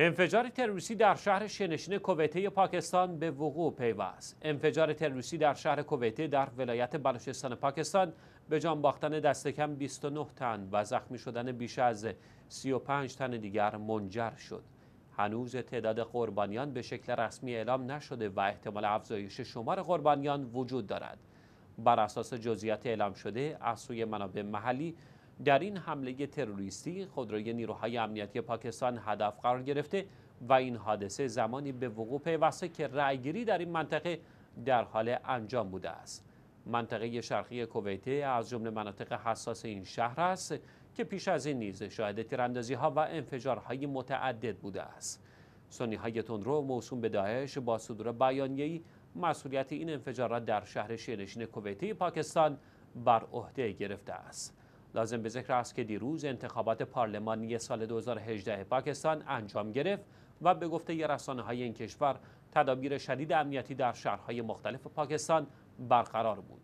انفجار تروریستی در شهر شنشین کویته پاکستان به وقوع پیوست. انفجار تروریستی در شهر کویته در ولایت بلوچستان پاکستان به جان باختن دست کم 29 تن و زخمی شدن بیش از 35 تن دیگر منجر شد. هنوز تعداد قربانیان به شکل رسمی اعلام نشده و احتمال افزایش شمار قربانیان وجود دارد. بر اساس جزئیات اعلام شده از سوی منابع محلی در این حمله تروریستی خودروی نیروهای امنیتی پاکستان هدف قرار گرفته و این حادثه زمانی به وقوع پیوسته که رأیگیری در این منطقه در حال انجام بوده است منطقه شرقی کویته از جمله مناطق حساس این شهر است که پیش از این نیز شاهد تیراندازی ها و انفجارهای متعدد بوده است سنی های تندرو موسوم به داعش با صدور بیانیه‌ای مسئولیت این انفجارات در شهر شیرنشین کویته پاکستان بر عهده گرفته است لازم به ذکر است که دیروز انتخابات پارلمانی سال 2018 پاکستان انجام گرفت و به گفته رسانه های این کشور تدابیر شدید امنیتی در شهرهای مختلف پاکستان برقرار بود.